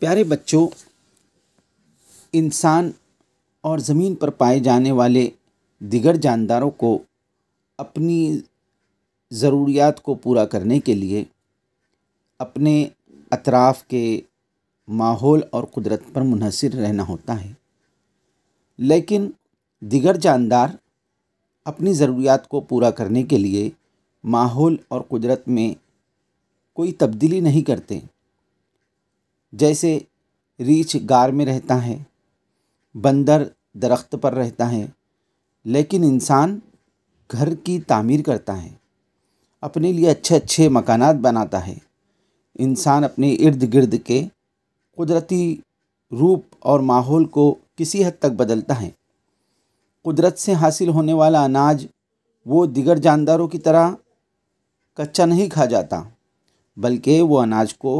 प्यारे बच्चों इंसान और ज़मीन पर पाए जाने वाले दिगर जानदारों को अपनी ज़रूरियात को पूरा करने के लिए अपने अतराफ़ के माहौल और कुदरत पर मुनहसर रहना होता है लेकिन दिगर जानदार अपनी ज़रूरियात को पूरा करने के लिए माहौल और कुदरत में कोई तब्दीली नहीं करते जैसे रीछ गार में रहता है बंदर दरख्त पर रहता है लेकिन इंसान घर की तामीर करता है अपने लिए अच्छे अच्छे मकानात बनाता है इंसान अपने इर्द गिर्द के कुदरती रूप और माहौल को किसी हद तक बदलता है कुदरत से हासिल होने वाला अनाज वो दिगर जानदारों की तरह कच्चा नहीं खा जाता बल्कि वो अनाज को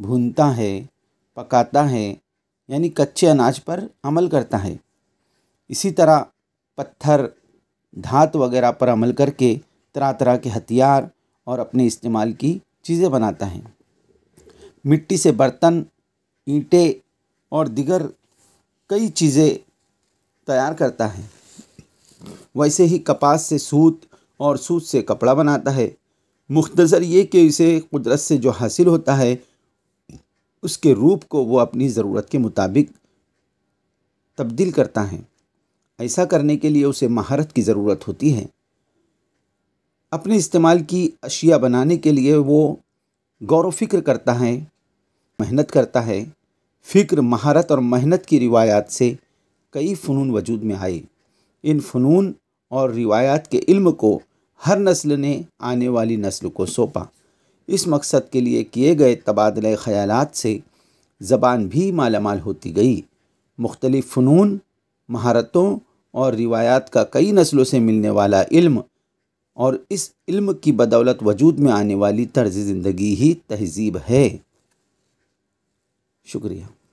भूनता है पकाता है यानी कच्चे अनाज पर अमल करता है इसी तरह पत्थर धात वगैरह पर अमल करके तरह तरह के हथियार और अपने इस्तेमाल की चीज़ें बनाता है मिट्टी से बर्तन ईंटे और दिगर कई चीज़ें तैयार करता है वैसे ही कपास से सूत और सूत से कपड़ा बनाता है मुख्तर ये कि इसे कुदरत से जो हासिल होता है उसके रूप को वो अपनी ज़रूरत के मुताबिक तब्दील करता है ऐसा करने के लिए उसे महारत की ज़रूरत होती है अपने इस्तेमाल की अशिया बनाने के लिए वो गौर फिक्र करता है मेहनत करता है फ़िक्र महारत और मेहनत की रिवायात से कई फ़नून वजूद में आए इन फ़नून और रिवायात के इल्म को हर नस्ल ने आने वाली नस्ल को सौंपा इस मकसद के लिए किए गए तबादले ख़याल से ज़बान भी मालामाल होती गई मुख्तलिफ़ फ़नून महारतों और रिवायात का कई नस्लों से मिलने वाला इल्म और इस इल्म की बदौलत वजूद में आने वाली तर्ज ज़िंदगी ही तहज़ीब है शुक्रिया